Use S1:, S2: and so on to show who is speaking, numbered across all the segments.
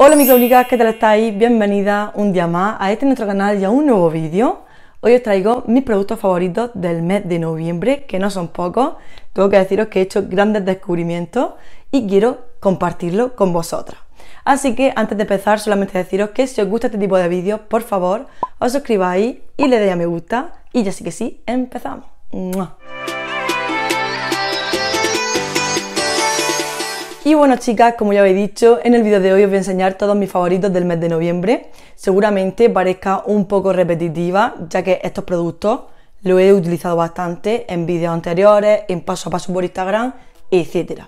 S1: Hola amigas, ¿qué tal estáis? Bienvenida un día más a este nuestro canal y a un nuevo vídeo. Hoy os traigo mis productos favoritos del mes de noviembre, que no son pocos. Tengo que deciros que he hecho grandes descubrimientos y quiero compartirlo con vosotras. Así que antes de empezar solamente deciros que si os gusta este tipo de vídeos, por favor, os suscribáis y le deis a me gusta. Y ya sí que sí, empezamos. Y bueno chicas, como ya habéis dicho, en el vídeo de hoy os voy a enseñar todos mis favoritos del mes de noviembre. Seguramente parezca un poco repetitiva, ya que estos productos los he utilizado bastante en vídeos anteriores, en paso a paso por Instagram, etc.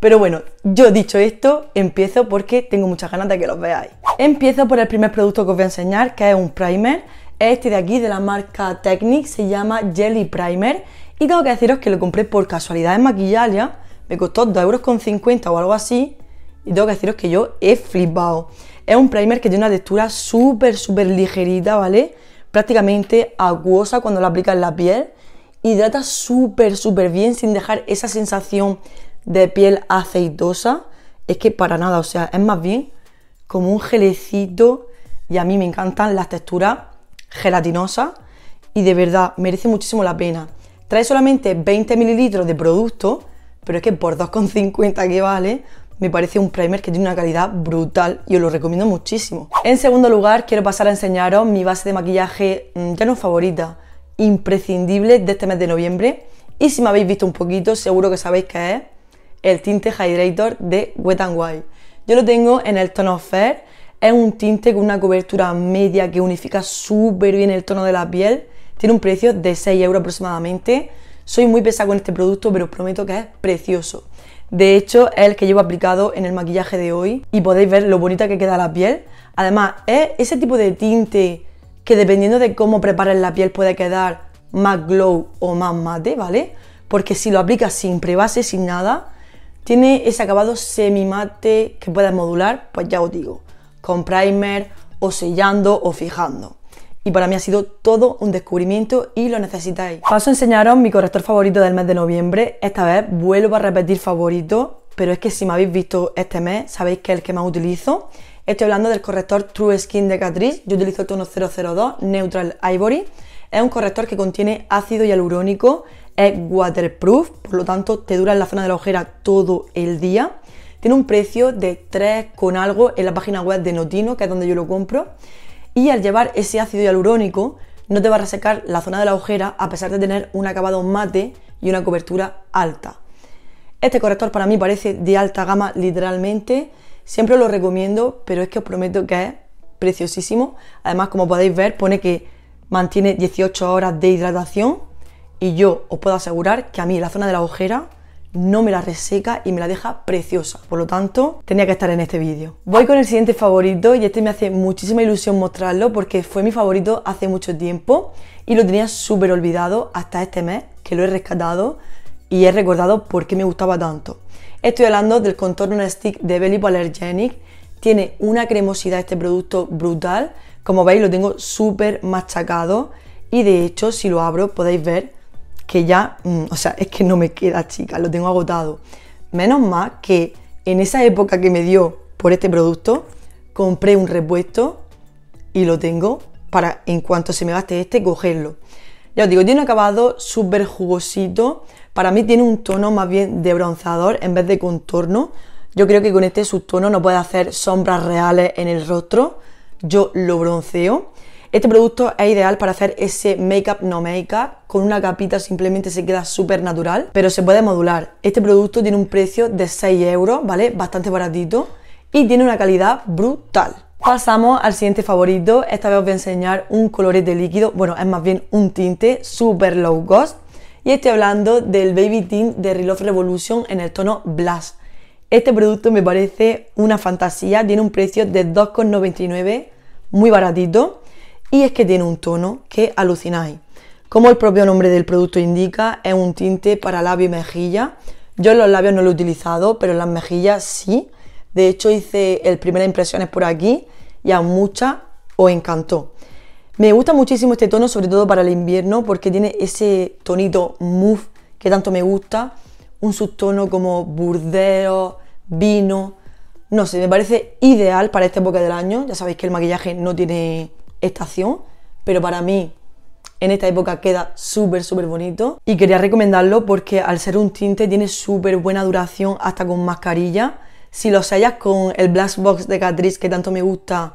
S1: Pero bueno, yo dicho esto, empiezo porque tengo muchas ganas de que los veáis. Empiezo por el primer producto que os voy a enseñar, que es un primer. Este de aquí, de la marca Technic, se llama Jelly Primer. Y tengo que deciros que lo compré por casualidad en Maquillalia me costó 2,50 euros o algo así, y tengo que deciros que yo he flipado. Es un primer que tiene una textura súper, súper ligerita, ¿vale? Prácticamente aguosa cuando lo aplicas en la piel. Hidrata súper, súper bien sin dejar esa sensación de piel aceitosa. Es que para nada, o sea, es más bien como un gelecito. Y a mí me encantan las texturas gelatinosas. Y de verdad, merece muchísimo la pena. Trae solamente 20 mililitros de producto pero es que por 2,50 que vale, me parece un primer que tiene una calidad brutal y os lo recomiendo muchísimo. En segundo lugar, quiero pasar a enseñaros mi base de maquillaje, mm, ya no favorita, imprescindible de este mes de noviembre. Y si me habéis visto un poquito, seguro que sabéis que es el tinte Hydrator de Wet n Wild. Yo lo tengo en el tono Fair, es un tinte con una cobertura media que unifica súper bien el tono de la piel. Tiene un precio de 6 euros aproximadamente. Soy muy pesada con este producto, pero os prometo que es precioso. De hecho, es el que llevo aplicado en el maquillaje de hoy y podéis ver lo bonita que queda la piel. Además, es ese tipo de tinte que dependiendo de cómo prepares la piel puede quedar más glow o más mate, ¿vale? Porque si lo aplicas sin prebase, sin nada, tiene ese acabado semi mate que puedes modular, pues ya os digo, con primer o sellando o fijando y para mí ha sido todo un descubrimiento y lo necesitáis. Paso a enseñaros mi corrector favorito del mes de noviembre. Esta vez vuelvo a repetir favorito, pero es que si me habéis visto este mes sabéis que es el que más utilizo. Estoy hablando del corrector True Skin de Catrice. Yo utilizo el tono 002 Neutral Ivory. Es un corrector que contiene ácido hialurónico, es waterproof, por lo tanto te dura en la zona de la ojera todo el día. Tiene un precio de 3 con algo en la página web de Notino, que es donde yo lo compro y al llevar ese ácido hialurónico no te va a resecar la zona de la ojera a pesar de tener un acabado mate y una cobertura alta. Este corrector para mí parece de alta gama literalmente, siempre lo recomiendo, pero es que os prometo que es preciosísimo. Además, como podéis ver, pone que mantiene 18 horas de hidratación y yo os puedo asegurar que a mí la zona de la ojera no me la reseca y me la deja preciosa. Por lo tanto, tenía que estar en este vídeo. Voy con el siguiente favorito y este me hace muchísima ilusión mostrarlo porque fue mi favorito hace mucho tiempo y lo tenía súper olvidado hasta este mes que lo he rescatado y he recordado por qué me gustaba tanto. Estoy hablando del contorno stick de Belly Allergenic. Tiene una cremosidad este producto brutal. Como veis lo tengo súper machacado y de hecho si lo abro podéis ver que ya, mm, o sea, es que no me queda chica, lo tengo agotado. Menos más que en esa época que me dio por este producto, compré un repuesto y lo tengo para en cuanto se me gaste este, cogerlo. Ya os digo, tiene un acabado súper jugosito. Para mí tiene un tono más bien de bronzador en vez de contorno. Yo creo que con este subtono no puede hacer sombras reales en el rostro. Yo lo bronceo. Este producto es ideal para hacer ese make-up no make-up. Con una capita simplemente se queda súper natural, pero se puede modular. Este producto tiene un precio de 6 euros, ¿vale? Bastante baratito y tiene una calidad brutal. Pasamos al siguiente favorito. Esta vez os voy a enseñar un colorete líquido, bueno, es más bien un tinte súper low cost. Y estoy hablando del Baby Tint de Reload Revolution en el tono Blush. Este producto me parece una fantasía, tiene un precio de 2,99, muy baratito y es que tiene un tono que alucináis. Como el propio nombre del producto indica, es un tinte para labio y mejilla. Yo en los labios no lo he utilizado, pero en las mejillas sí. De hecho, hice el primeras impresiones por aquí y a muchas os encantó. Me gusta muchísimo este tono, sobre todo para el invierno, porque tiene ese tonito mousse que tanto me gusta, un subtono como burdeo, vino, no sé, me parece ideal para esta época del año. Ya sabéis que el maquillaje no tiene estación, pero para mí en esta época queda súper, súper bonito. Y quería recomendarlo porque al ser un tinte tiene súper buena duración hasta con mascarilla. Si lo sellas con el blush Box de Catrice que tanto me gusta,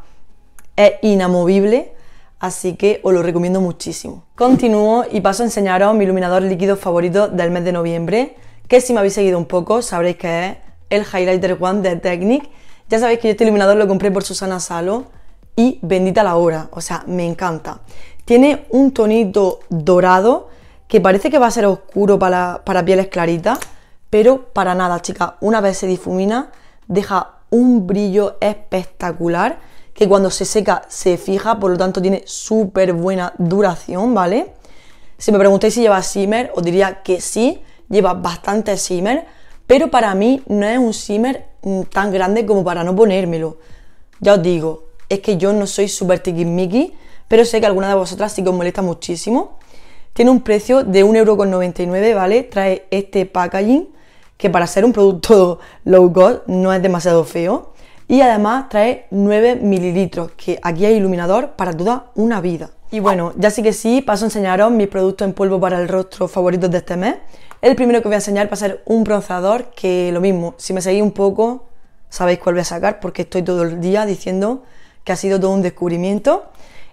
S1: es inamovible. Así que os lo recomiendo muchísimo. Continúo y paso a enseñaros mi iluminador líquido favorito del mes de noviembre, que si me habéis seguido un poco sabréis que es el Highlighter One de Technic. Ya sabéis que este iluminador lo compré por Susana Salo y Bendita la hora, o sea, me encanta. Tiene un tonito dorado que parece que va a ser oscuro para, para pieles claritas, pero para nada, chicas Una vez se difumina, deja un brillo espectacular que cuando se seca se fija, por lo tanto tiene súper buena duración, ¿vale? Si me preguntáis si lleva shimmer, os diría que sí, lleva bastante shimmer, pero para mí no es un shimmer mm, tan grande como para no ponérmelo. Ya os digo, es que yo no soy súper tiquismiqui, pero sé que alguna de vosotras sí que os molesta muchísimo. Tiene un precio de 1,99€, ¿vale? Trae este packaging, que para ser un producto low cost no es demasiado feo. Y además trae 9 mililitros, que aquí hay iluminador para toda una vida. Y bueno, ya sí que sí, paso a enseñaros mis productos en polvo para el rostro favoritos de este mes. El primero que voy a enseñar va a ser un bronceador, que lo mismo, si me seguís un poco, sabéis cuál voy a sacar, porque estoy todo el día diciendo que ha sido todo un descubrimiento.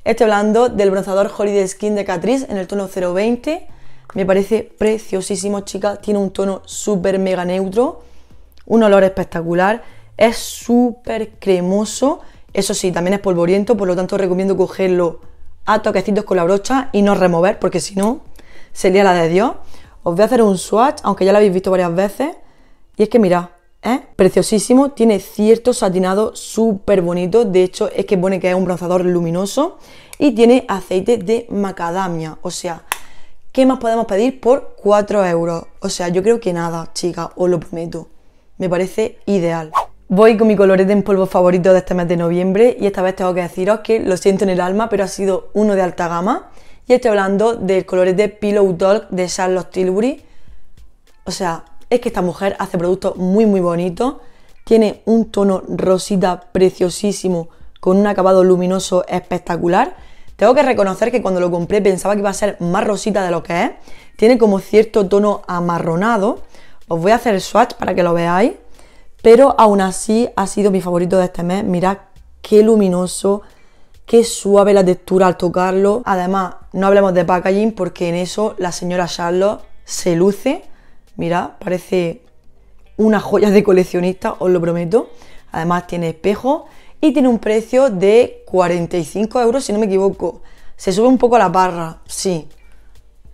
S1: Estoy hablando del bronzador Holiday Skin de Catrice en el tono 020. Me parece preciosísimo, chica. Tiene un tono súper mega neutro. Un olor espectacular. Es súper cremoso. Eso sí, también es polvoriento, por lo tanto recomiendo cogerlo a toquecitos con la brocha y no remover, porque si no, sería la de Dios. Os voy a hacer un swatch, aunque ya lo habéis visto varias veces. Y es que mirad, ¿eh? preciosísimo, tiene cierto satinado súper bonito, de hecho es que pone que es un bronzador luminoso y tiene aceite de macadamia, o sea, ¿qué más podemos pedir por 4 euros? O sea, yo creo que nada, chica, os lo prometo, me parece ideal. Voy con mi colorete en polvo favorito de este mes de noviembre y esta vez tengo que deciros que lo siento en el alma, pero ha sido uno de alta gama y estoy hablando del de Pillow Talk de Charlotte Tilbury. O sea, es que esta mujer hace productos muy muy bonitos. Tiene un tono rosita preciosísimo con un acabado luminoso espectacular. Tengo que reconocer que cuando lo compré pensaba que iba a ser más rosita de lo que es. Tiene como cierto tono amarronado. Os voy a hacer el swatch para que lo veáis. Pero aún así ha sido mi favorito de este mes. Mirad qué luminoso, qué suave la textura al tocarlo. Además, no hablemos de packaging porque en eso la señora Charlotte se luce. Mirad, parece una joya de coleccionista, os lo prometo. Además tiene espejo y tiene un precio de 45 euros, si no me equivoco. Se sube un poco la barra, sí.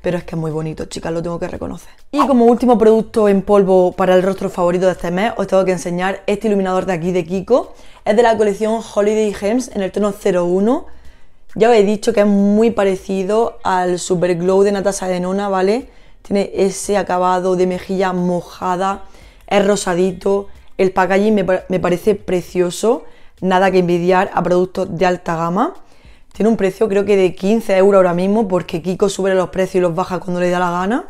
S1: Pero es que es muy bonito, chicas, lo tengo que reconocer. Y como último producto en polvo para el rostro favorito de este mes, os tengo que enseñar este iluminador de aquí de Kiko. Es de la colección Holiday Gems en el tono 01. Ya os he dicho que es muy parecido al Super Glow de Natasha Denona, ¿vale? tiene ese acabado de mejilla mojada, es rosadito, el packaging me, parece precioso, nada que envidiar a productos de alta gama. Tiene un precio creo que de 15 euros ahora mismo porque Kiko sube los precios y los baja cuando le da la gana.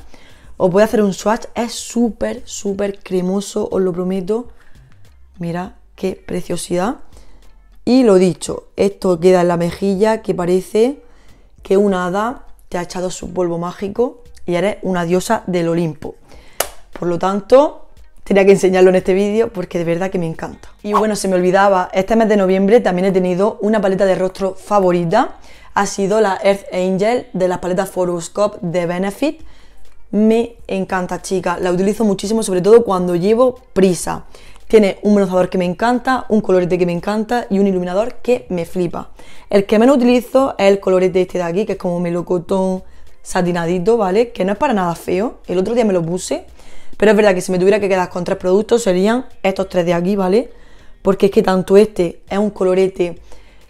S1: Os voy a hacer un swatch, es súper, súper cremoso, os lo prometo. Mira qué preciosidad. Y lo dicho, esto queda en la mejilla que parece que una hada te ha echado su polvo mágico y eres una diosa del Olimpo. Por lo tanto, tenía que enseñarlo en este vídeo porque de verdad que me encanta. Y bueno, se me olvidaba, este mes de noviembre también he tenido una paleta de rostro favorita. Ha sido la Earth Angel de las paletas Foroscope de Benefit. Me encanta, chica. La utilizo muchísimo, sobre todo cuando llevo prisa. Tiene un bronzador que me encanta, un colorete que me encanta y un iluminador que me flipa. El que menos utilizo es el colorete este de aquí, que es como melocotón, satinadito, ¿vale? Que no es para nada feo. El otro día me lo puse. Pero es verdad que si me tuviera que quedar con tres productos serían estos tres de aquí, ¿vale? Porque es que tanto este es un colorete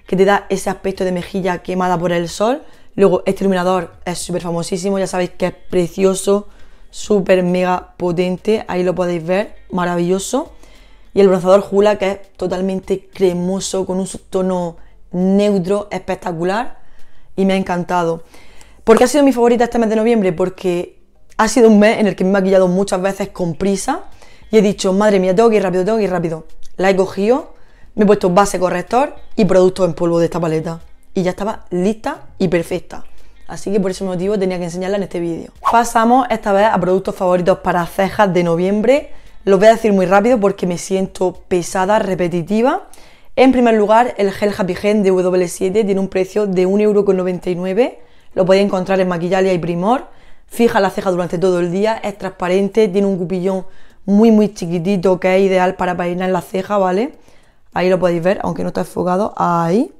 S1: que te da ese aspecto de mejilla quemada por el sol. Luego este iluminador es súper famosísimo, ya sabéis que es precioso, súper mega potente. Ahí lo podéis ver, maravilloso. Y el bronzador Jula que es totalmente cremoso, con un tono neutro, espectacular. Y me ha encantado. ¿Por qué ha sido mi favorita este mes de noviembre? Porque ha sido un mes en el que me he maquillado muchas veces con prisa y he dicho, madre mía, tengo que rápido, tengo que rápido. La he cogido, me he puesto base corrector y productos en polvo de esta paleta. Y ya estaba lista y perfecta. Así que por ese motivo tenía que enseñarla en este vídeo. Pasamos esta vez a productos favoritos para cejas de noviembre. Los voy a decir muy rápido porque me siento pesada, repetitiva. En primer lugar, el gel Happy Gen de W7 tiene un precio de 1,99€ lo podéis encontrar en Maquillalia y Primor. Fija la ceja durante todo el día, es transparente, tiene un cupillón muy muy chiquitito que es ideal para peinar la ceja, ¿vale? Ahí lo podéis ver, aunque no está enfocado, ahí.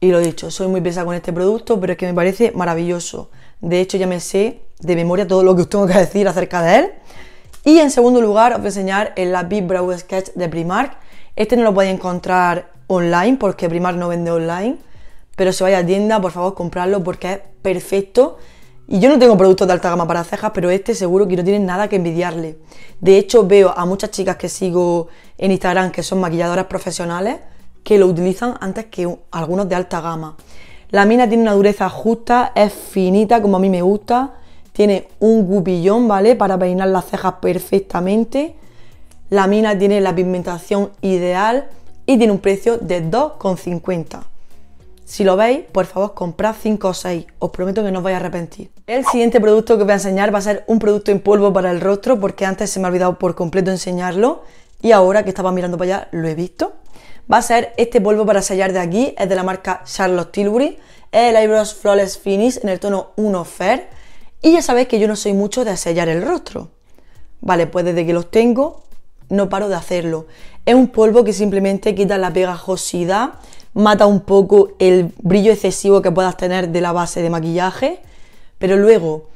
S1: Y lo dicho, soy muy pesada con este producto, pero es que me parece maravilloso. De hecho, ya me sé de memoria todo lo que os tengo que decir acerca de él. Y en segundo lugar, os voy a enseñar el lápiz Brow Sketch de Primark. Este no lo podéis encontrar online porque Primark no vende online pero si vais a tienda, por favor, comprarlo porque es perfecto. Y yo no tengo productos de alta gama para cejas, pero este seguro que no tiene nada que envidiarle. De hecho, veo a muchas chicas que sigo en Instagram que son maquilladoras profesionales que lo utilizan antes que algunos de alta gama. La mina tiene una dureza justa, es finita como a mí me gusta, tiene un gupillón, ¿vale? Para peinar las cejas perfectamente. La mina tiene la pigmentación ideal y tiene un precio de 2,50. Si lo veis, por favor, comprad 5 o 6. Os prometo que no os vais a arrepentir. El siguiente producto que os voy a enseñar va a ser un producto en polvo para el rostro porque antes se me ha olvidado por completo enseñarlo y ahora que estaba mirando para allá lo he visto. Va a ser este polvo para sellar de aquí, es de la marca Charlotte Tilbury, es el Eyebrows Flawless Finish en el tono 1 Fair y ya sabéis que yo no soy mucho de sellar el rostro. Vale, pues desde que los tengo no paro de hacerlo. Es un polvo que simplemente quita la pegajosidad mata un poco el brillo excesivo que puedas tener de la base de maquillaje, pero luego,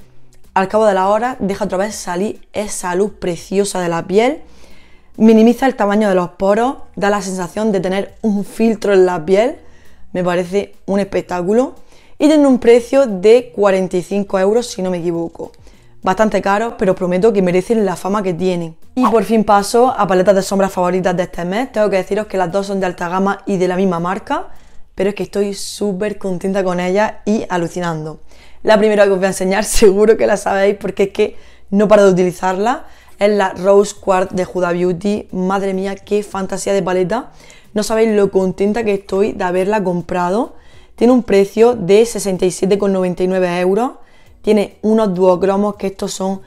S1: al cabo de la hora, deja otra vez salir esa luz preciosa de la piel, minimiza el tamaño de los poros, da la sensación de tener un filtro en la piel, me parece un espectáculo, y tiene un precio de 45 euros si no me equivoco bastante caros, pero prometo que merecen la fama que tienen. Y por fin paso a paletas de sombras favoritas de este mes. Tengo que deciros que las dos son de alta gama y de la misma marca, pero es que estoy súper contenta con ellas y alucinando. La primera que os voy a enseñar, seguro que la sabéis porque es que no paro de utilizarla, es la Rose Quartz de Huda Beauty. Madre mía, qué fantasía de paleta. No sabéis lo contenta que estoy de haberla comprado. Tiene un precio de 67,99 euros tiene unos duocromos que estos son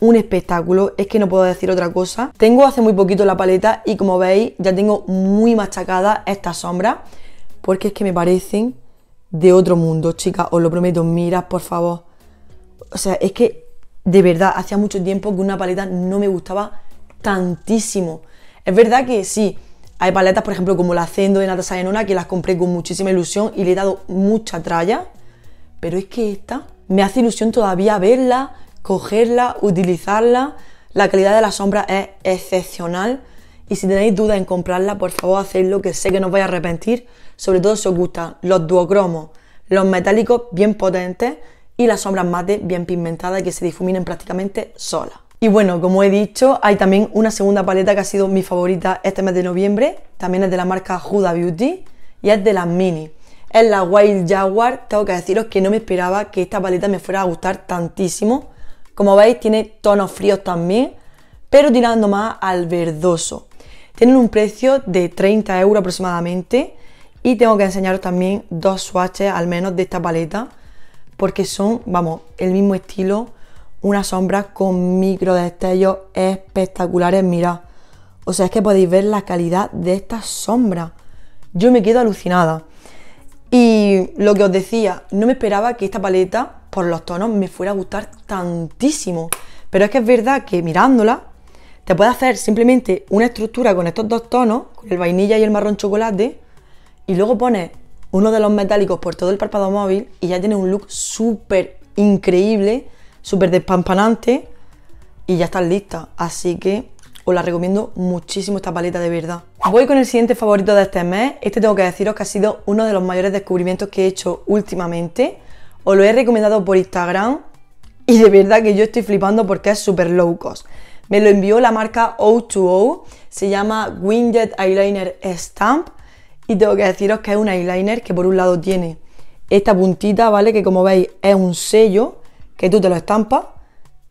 S1: un espectáculo, es que no puedo decir otra cosa. Tengo hace muy poquito la paleta y como veis ya tengo muy machacada esta sombra. porque es que me parecen de otro mundo, chicas, os lo prometo, mirad por favor. O sea, es que de verdad hacía mucho tiempo que una paleta no me gustaba tantísimo. Es verdad que sí, hay paletas, por ejemplo, como la Cendo de Natasha Denona que las compré con muchísima ilusión y le he dado mucha tralla, pero es que esta me hace ilusión todavía verla, cogerla, utilizarla. La calidad de la sombra es excepcional. Y si tenéis dudas en comprarla, por favor hacedlo, que sé que no os vais a arrepentir. Sobre todo si os gustan los duocromos, los metálicos bien potentes y las sombras mate bien pigmentadas que se difuminen prácticamente solas. Y bueno, como he dicho, hay también una segunda paleta que ha sido mi favorita este mes de noviembre. También es de la marca Huda Beauty y es de las mini es la Wild Jaguar. Tengo que deciros que no me esperaba que esta paleta me fuera a gustar tantísimo. Como veis tiene tonos fríos también, pero tirando más al verdoso. Tienen un precio de 30 euros aproximadamente y tengo que enseñaros también dos swatches al menos de esta paleta porque son, vamos, el mismo estilo, unas sombras con micro destellos espectaculares, mirad. O sea, es que podéis ver la calidad de esta sombra. Yo me quedo alucinada. Y lo que os decía, no me esperaba que esta paleta, por los tonos, me fuera a gustar tantísimo. Pero es que es verdad que mirándola, te puede hacer simplemente una estructura con estos dos tonos, con el vainilla y el marrón chocolate, y luego pones uno de los metálicos por todo el párpado móvil y ya tienes un look súper increíble, súper despampanante, y ya estás lista. Así que os la recomiendo muchísimo esta paleta de verdad. Voy con el siguiente favorito de este mes. Este tengo que deciros que ha sido uno de los mayores descubrimientos que he hecho últimamente. Os lo he recomendado por Instagram y de verdad que yo estoy flipando porque es súper low cost. Me lo envió la marca O2O, se llama Winged Eyeliner Stamp y tengo que deciros que es un eyeliner que por un lado tiene esta puntita, ¿vale? Que como veis es un sello que tú te lo estampas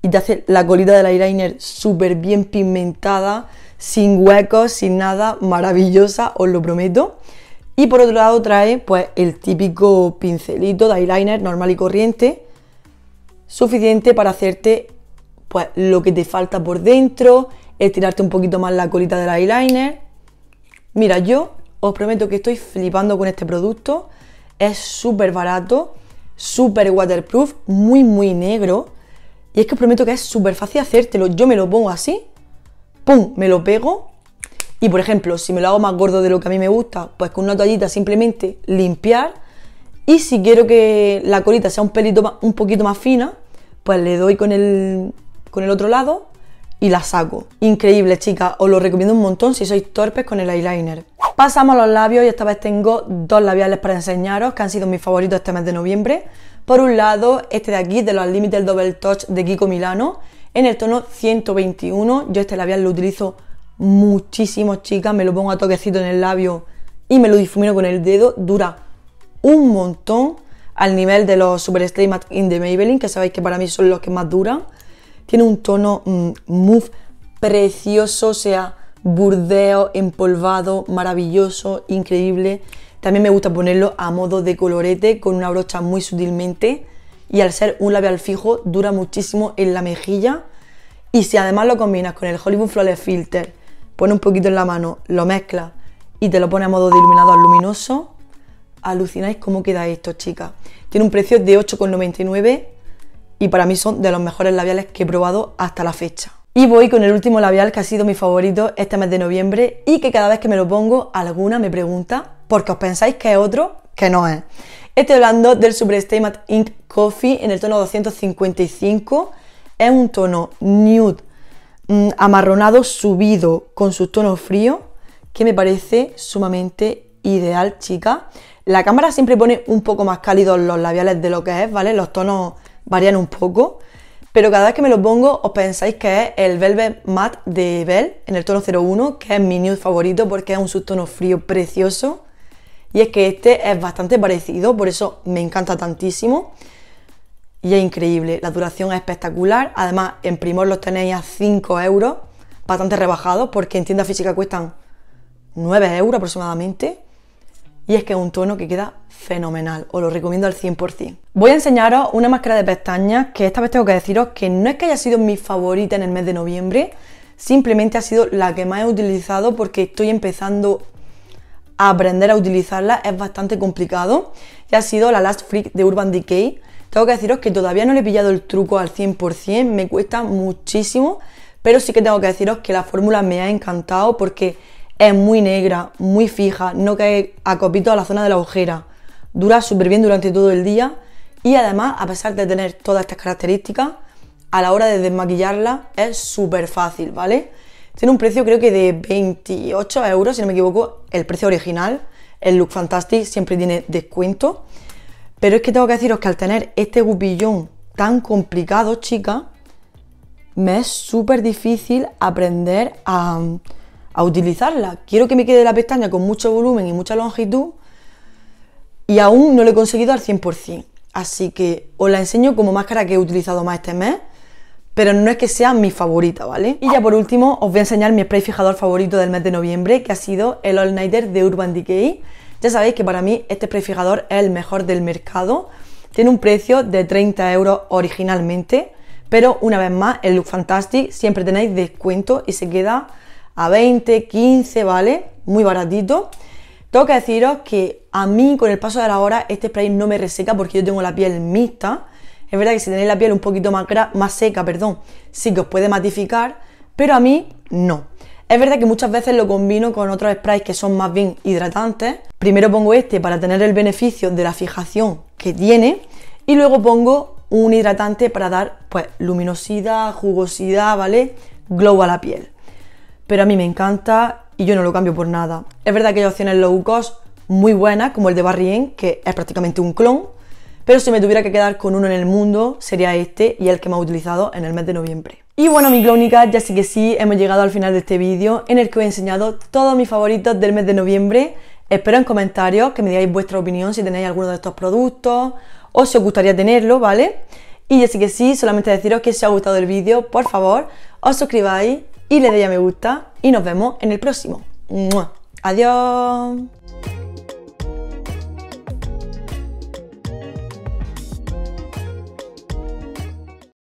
S1: y te hace la colita del eyeliner súper bien pigmentada, sin huecos, sin nada, maravillosa, os lo prometo. Y por otro lado trae pues el típico pincelito de eyeliner normal y corriente, suficiente para hacerte pues lo que te falta por dentro, estirarte un poquito más la colita del eyeliner. Mira, yo os prometo que estoy flipando con este producto. Es súper barato, súper waterproof, muy muy negro. Y es que os prometo que es súper fácil hacértelo. Yo me lo pongo así pum, me lo pego. Y por ejemplo, si me lo hago más gordo de lo que a mí me gusta, pues con una toallita simplemente limpiar. Y si quiero que la colita sea un, pelito un poquito más fina, pues le doy con el, otro lado y la saco. Increíble, chica os lo recomiendo un montón si sois torpes con el eyeliner. Pasamos a los labios y esta vez tengo dos labiales para enseñaros que han sido mis favoritos este mes de noviembre. Por un lado, este de aquí, de los limited Double Touch de Kiko Milano, en el tono 121. Yo este labial lo utilizo muchísimo, chicas. Me lo pongo a toquecito en el labio y me lo difumino con el dedo. Dura un montón al nivel de los Super Stay Matte in the Maybelline, que sabéis que para mí son los que más duran. Tiene un tono mm, precioso, o sea, burdeo, empolvado, maravilloso, increíble. También me gusta ponerlo a modo de colorete con una brocha muy sutilmente y al ser un labial fijo dura muchísimo en la mejilla y si además lo combinas con el Hollywood Flawless Filter, pone un poquito en la mano, lo mezcla y te lo pone a modo de iluminador luminoso, alucináis cómo queda esto, chicas. Tiene un precio de 8,99 y para mí son de los mejores labiales que he probado hasta la fecha. Y voy con el último labial que ha sido mi favorito este mes de noviembre y que cada vez que me lo pongo alguna me pregunta porque os pensáis que es otro que no es. Estoy hablando del Matte Ink Coffee en el tono 255. Es un tono nude, mm, amarronado, subido con su tono frío, que me parece sumamente ideal, chica. La cámara siempre pone un poco más cálidos los labiales de lo que es, ¿vale? Los tonos varían un poco, pero cada vez que me lo pongo os pensáis que es el Velvet Matte de Bell en el tono 01, que es mi nude favorito porque es un subtono frío precioso. Y es que este es bastante parecido, por eso me encanta tantísimo. Y es increíble, la duración es espectacular. Además, en Primor los tenéis a 5 euros, bastante rebajados, porque en tienda física cuestan 9 euros aproximadamente. Y es que es un tono que queda fenomenal, os lo recomiendo al 100%. Voy a enseñaros una máscara de pestañas que esta vez tengo que deciros que no es que haya sido mi favorita en el mes de noviembre, simplemente ha sido la que más he utilizado porque estoy empezando aprender a utilizarla es bastante complicado y ha sido la Last Freak de Urban Decay. Tengo que deciros que todavía no le he pillado el truco al 100%, me cuesta muchísimo, pero sí que tengo que deciros que la fórmula me ha encantado porque es muy negra, muy fija, no cae a copito a la zona de la ojera, dura súper bien durante todo el día y además, a pesar de tener todas estas características, a la hora de desmaquillarla es súper fácil, ¿vale? Tiene un precio creo que de 28 euros, si no me equivoco, el precio original. El Look Fantastic siempre tiene descuento. Pero es que tengo que deciros que al tener este gupillón tan complicado, chica, me es súper difícil aprender a, a utilizarla. Quiero que me quede la pestaña con mucho volumen y mucha longitud y aún no lo he conseguido al 100%. Así que os la enseño como máscara que he utilizado más este mes pero no es que sea mi favorita, ¿vale? Y ya por último, os voy a enseñar mi spray fijador favorito del mes de noviembre, que ha sido el All Nighter de Urban Decay. Ya sabéis que para mí este spray fijador es el mejor del mercado. Tiene un precio de 30 euros originalmente, pero una vez más, el Look Fantastic siempre tenéis descuento y se queda a 20, 15, ¿vale? Muy baratito. Tengo que deciros que a mí, con el paso de la hora, este spray no me reseca porque yo tengo la piel mixta es verdad que si tenéis la piel un poquito más, seca, perdón, sí que os puede matificar, pero a mí no. Es verdad que muchas veces lo combino con otros sprays que son más bien hidratantes. Primero pongo este para tener el beneficio de la fijación que tiene y luego pongo un hidratante para dar pues luminosidad, jugosidad, ¿vale? Glow a la piel. Pero a mí me encanta y yo no lo cambio por nada. Es verdad que hay opciones low cost muy buenas como el de Barrien, que es prácticamente un clon, pero si me tuviera que quedar con uno en el mundo sería este y el que ha utilizado en el mes de noviembre. Y bueno, mi clónica, ya sí que sí, hemos llegado al final de este vídeo en el que os he enseñado todos mis favoritos del mes de noviembre. Espero en comentarios que me digáis vuestra opinión si tenéis alguno de estos productos o si os gustaría tenerlo, ¿vale? Y ya sí que sí, solamente deciros que si os ha gustado el vídeo, por favor, os suscribáis y le deis a me gusta y nos vemos en el próximo. Adiós.